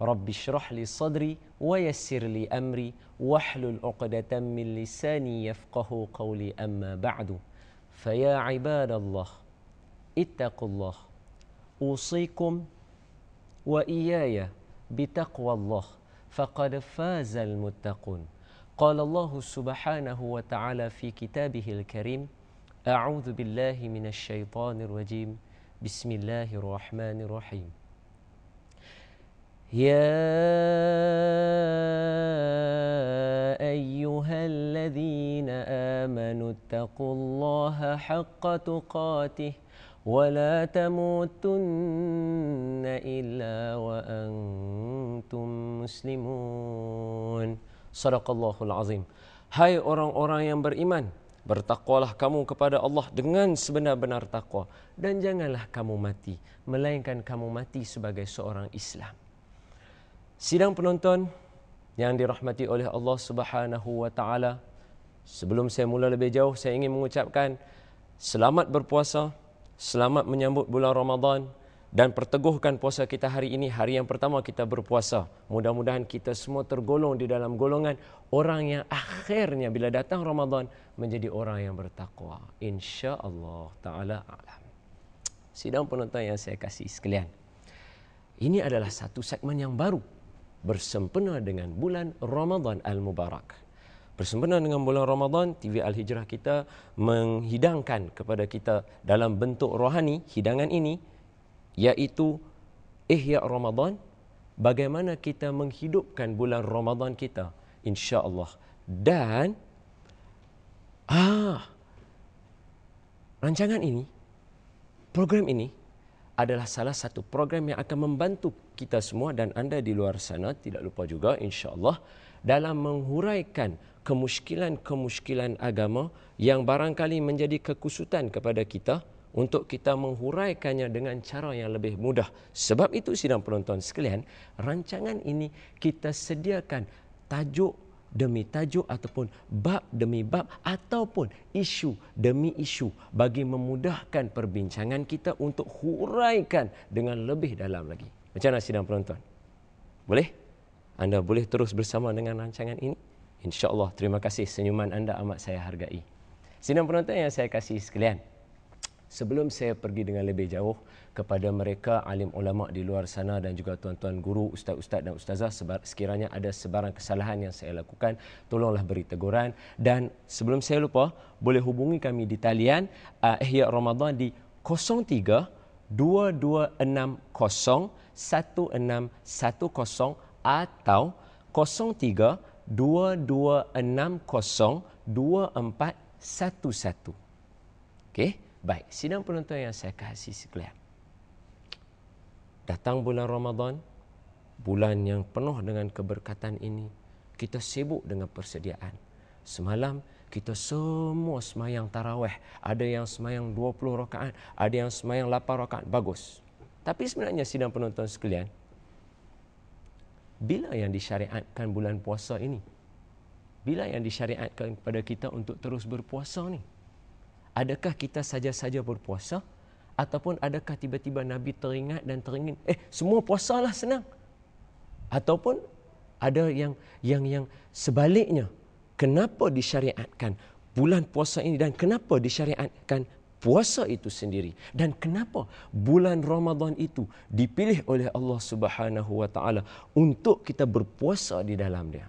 رب اشرح لي صدري ويسر لي أمري واحلل عقدة من لساني يفقه قولي أما بعد فيا عباد الله اتقوا الله أوصيكم وإياي بتقوى الله فقد فاز المتقون قال الله سبحانه وتعالى في كتابه الكريم أعوذ بالله من الشيطان الرجيم بسم الله الرحمن الرحيم يا ايها الذين آمنوا اتقوا الله حق تقاته ولا تموتن إلا وأنتم مسلمون صدق الله العظيم هاي orang-orang yang beriman Bertakwalah kamu kepada Allah dengan sebenar-benar takwa. Dan janganlah kamu mati. Melainkan kamu mati sebagai seorang Islam. Sidang penonton yang dirahmati oleh Allah Subhanahu wa taala. Sebelum saya mula lebih jauh, saya ingin mengucapkan selamat berpuasa, selamat menyambut bulan Ramadan dan perteguhkan puasa kita hari ini hari yang pertama kita berpuasa. Mudah-mudahan kita semua tergolong di dalam golongan orang yang akhirnya bila datang Ramadan menjadi orang yang bertakwa. Insya-Allah taala alam. Sidang penonton yang saya kasih sekalian. Ini adalah satu segmen yang baru bersempena dengan bulan Ramadan Al-Mubarak. Bersempena dengan bulan Ramadan, TV Al-Hijrah kita menghidangkan kepada kita dalam bentuk rohani hidangan ini iaitu Ihya Ramadan, bagaimana kita menghidupkan bulan Ramadan kita insya-Allah. Dan ah rancangan ini program ini adalah salah satu program yang akan membantu kita semua dan anda di luar sana tidak lupa juga insyaallah dalam menghuraikan kemuskilan-kemuskilan agama yang barangkali menjadi kekusutan kepada kita untuk kita menghuraikannya dengan cara yang lebih mudah. Sebab itu sidang penonton sekalian, rancangan ini kita sediakan tajuk demi tajuk ataupun bab demi bab ataupun isu demi isu bagi memudahkan perbincangan kita untuk huraikan dengan lebih dalam lagi. Macam mana sidang penonton? Boleh? Anda boleh terus bersama dengan rancangan ini? InsyaAllah, terima kasih senyuman anda amat saya hargai. Sidang penonton yang saya kasih sekalian sebelum saya pergi dengan lebih jauh kepada mereka alim ulama di luar sana dan juga tuan-tuan guru, ustaz-ustaz dan ustazah sekiranya ada sebarang kesalahan yang saya lakukan, tolonglah beri teguran dan sebelum saya lupa, boleh hubungi kami di talian uh, Ihya Ramadan di 03 2260 1610 atau 03 2260 2411. Okey. Baik, sidang penonton yang saya kasih sekalian. Datang bulan Ramadan, bulan yang penuh dengan keberkatan ini, kita sibuk dengan persediaan. Semalam kita semua semayang taraweh. Ada yang semayang 20 rakaat, ada yang semayang 8 rakaat. Bagus. Tapi sebenarnya sidang penonton sekalian, bila yang disyariatkan bulan puasa ini? Bila yang disyariatkan kepada kita untuk terus berpuasa ni? adakah kita saja-saja berpuasa ataupun adakah tiba-tiba Nabi teringat dan teringin eh semua puasa lah senang ataupun ada yang yang yang sebaliknya kenapa disyariatkan bulan puasa ini dan kenapa disyariatkan puasa itu sendiri dan kenapa bulan Ramadan itu dipilih oleh Allah Subhanahu untuk kita berpuasa di dalam dia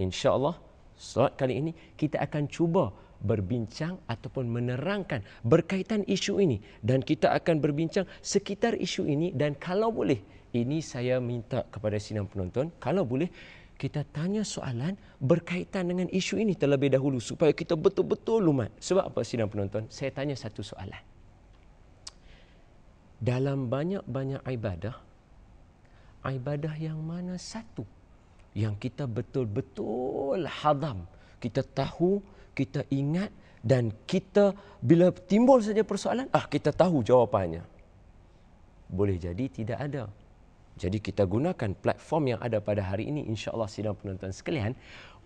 insyaallah slot kali ini kita akan cuba berbincang ataupun menerangkan berkaitan isu ini dan kita akan berbincang sekitar isu ini dan kalau boleh ini saya minta kepada sinam penonton kalau boleh kita tanya soalan berkaitan dengan isu ini terlebih dahulu supaya kita betul-betul lumat sebab apa sinam penonton saya tanya satu soalan dalam banyak-banyak ibadah ibadah yang mana satu yang kita betul-betul hadam kita tahu kita ingat dan kita bila timbul saja persoalan, ah kita tahu jawapannya. Boleh jadi tidak ada. Jadi kita gunakan platform yang ada pada hari ini insya-Allah sidang penonton sekalian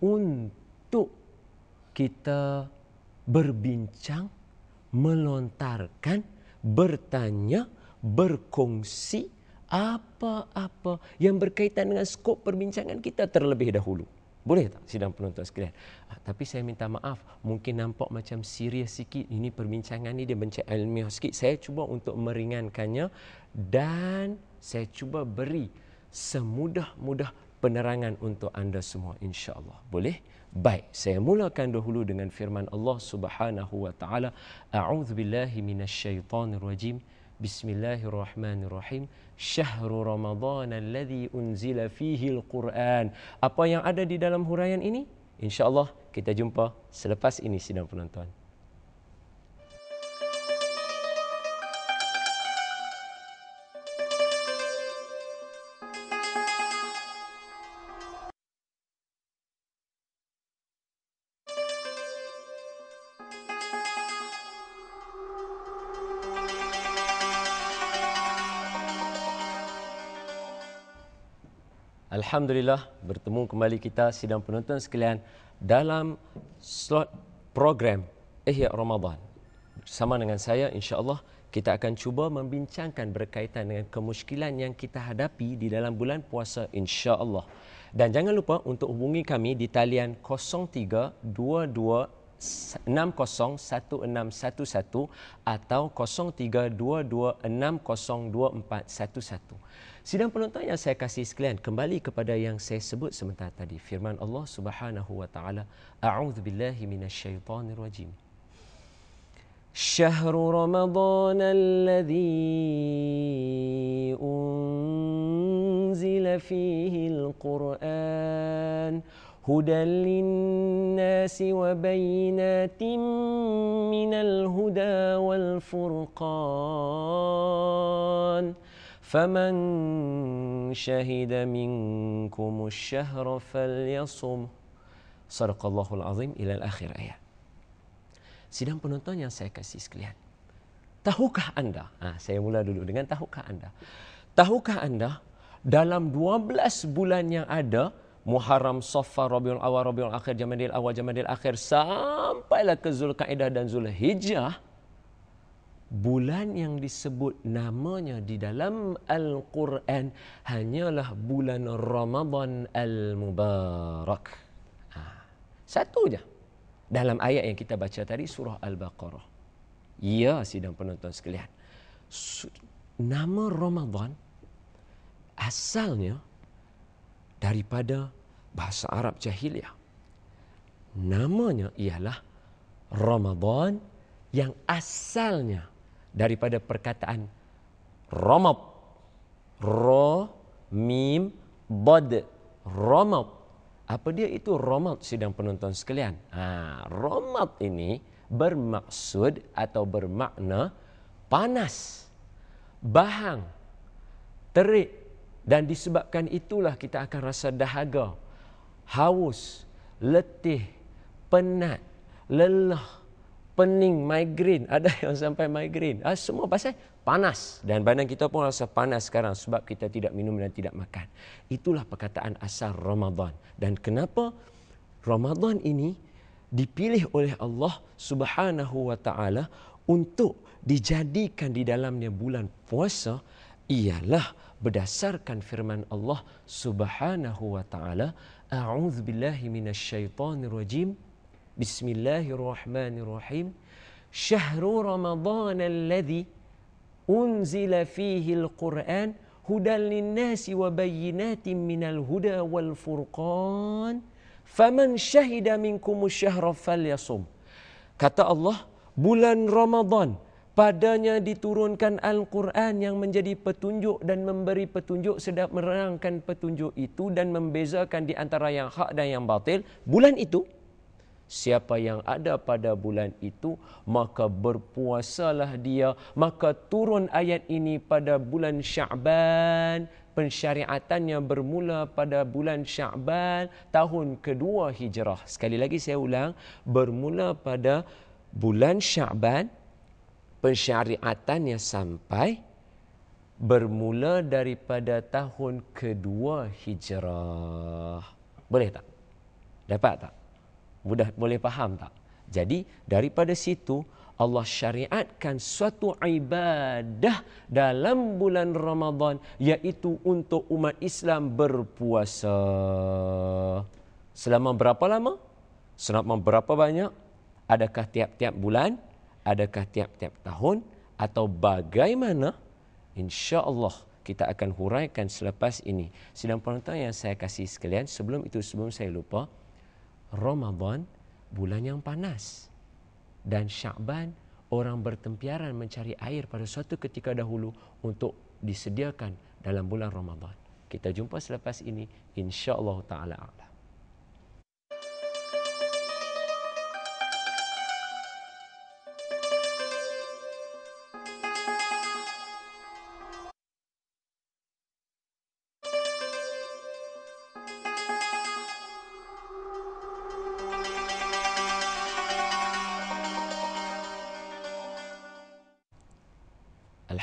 untuk kita berbincang, melontarkan, bertanya, berkongsi apa-apa yang berkaitan dengan skop perbincangan kita terlebih dahulu. Boleh tak sidang penonton sekalian? Ah, tapi saya minta maaf, mungkin nampak macam serius sikit. Ini perbincangan ini dia mencek ilmiah sikit. Saya cuba untuk meringankannya dan saya cuba beri semudah-mudah penerangan untuk anda semua insya-Allah. Boleh? Baik, saya mulakan dahulu dengan firman Allah Subhanahu wa taala. A'udzubillahi minasyaitonirrajim. Bismillahirrahmanirrahim Syahrul Ramadhan Alladhi unzila fihi al-Quran Apa yang ada di dalam huraian ini InsyaAllah kita jumpa selepas ini sidang penonton Alhamdulillah bertemu kembali kita sidang penonton sekalian dalam slot program Ihya Ramadan. Sama dengan saya insya-Allah kita akan cuba membincangkan berkaitan dengan kemusykilan yang kita hadapi di dalam bulan puasa insya-Allah. Dan jangan lupa untuk hubungi kami di talian 03 0326601611 atau 0322602411. Sidang penonton yang saya kasih sekalian, kembali kepada yang saya sebut sementara tadi. Firman Allah Subhanahu wa taala, a'udzu billahi minasyaitonir rajim. شهر رمضان الذي انزل فيه القران هدى للناس وبينات من الهدى والفرقان فمن شهد منكم الشهر فليصم صدق الله العظيم إلى الآخر آية Sidang penonton yang saya kasih sekalian. Tahukah anda? Ha, saya mula dulu dengan tahukah anda? Tahukah anda dalam 12 bulan yang ada, Muharram, Safar, Rabiul Awal, Rabiul Akhir, Jamadil Awal, Jamadil Akhir sampailah ke Zulkaidah dan Zulhijjah bulan yang disebut namanya di dalam Al-Quran hanyalah bulan Ramadan Al-Mubarak. Ha. Satu je dalam ayat yang kita baca tadi surah Al-Baqarah. Ya sidang penonton sekalian. Nama Ramadan asalnya daripada bahasa Arab jahiliah. Namanya ialah Ramadan yang asalnya daripada perkataan Ramad. Ra, Mim, Bad. Ramad. Apa dia itu Ramad sidang penonton sekalian? Ha, Ramad ini bermaksud atau bermakna panas, bahang, terik dan disebabkan itulah kita akan rasa dahaga haus, letih, penat, lelah, pening, migrain. Ada yang sampai migrain. Ha, semua pasal panas. Dan badan kita pun rasa panas sekarang sebab kita tidak minum dan tidak makan. Itulah perkataan asal Ramadan. Dan kenapa Ramadan ini dipilih oleh Allah subhanahu wa ta'ala untuk dijadikan di dalamnya bulan puasa ialah berdasarkan firman Allah Subhanahu wa taala a'udzu billahi minasyaitonir rajim bismillahirrahmanirrahim syahru ramadhan alladhi unzila fihi alquran hudan linnasi wa bayyinatin minal huda wal furqan faman syahida minkumusyahra falyasum kata Allah bulan ramadhan padanya diturunkan Al-Quran yang menjadi petunjuk dan memberi petunjuk sedap menerangkan petunjuk itu dan membezakan di antara yang hak dan yang batil. Bulan itu, siapa yang ada pada bulan itu, maka berpuasalah dia, maka turun ayat ini pada bulan Syaban, pensyariatannya bermula pada bulan Syaban tahun kedua Hijrah. Sekali lagi saya ulang, bermula pada bulan Syaban pensyariatannya sampai bermula daripada tahun kedua hijrah. Boleh tak? Dapat tak? Mudah boleh faham tak? Jadi daripada situ Allah syariatkan suatu ibadah dalam bulan Ramadan iaitu untuk umat Islam berpuasa. Selama berapa lama? Selama berapa banyak? Adakah tiap-tiap bulan? adakah tiap-tiap tahun atau bagaimana insya-Allah kita akan huraikan selepas ini. Sedang penonton yang saya kasih sekalian, sebelum itu sebelum saya lupa, Ramadan bulan yang panas. Dan Syaban orang bertempiaran mencari air pada suatu ketika dahulu untuk disediakan dalam bulan Ramadan. Kita jumpa selepas ini insya-Allah taala. A'lam.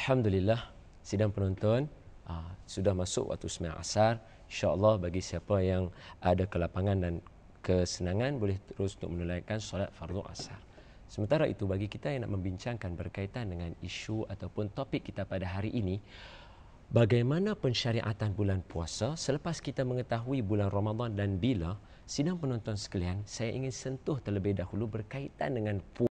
Alhamdulillah sidang penonton uh, sudah masuk waktu sembang asar. Allah bagi siapa yang ada kelapangan dan kesenangan boleh terus untuk menunaikan solat fardhu asar. Sementara itu bagi kita yang nak membincangkan berkaitan dengan isu ataupun topik kita pada hari ini bagaimana pensyariatan bulan puasa selepas kita mengetahui bulan Ramadan dan bila sidang penonton sekalian saya ingin sentuh terlebih dahulu berkaitan dengan puasa.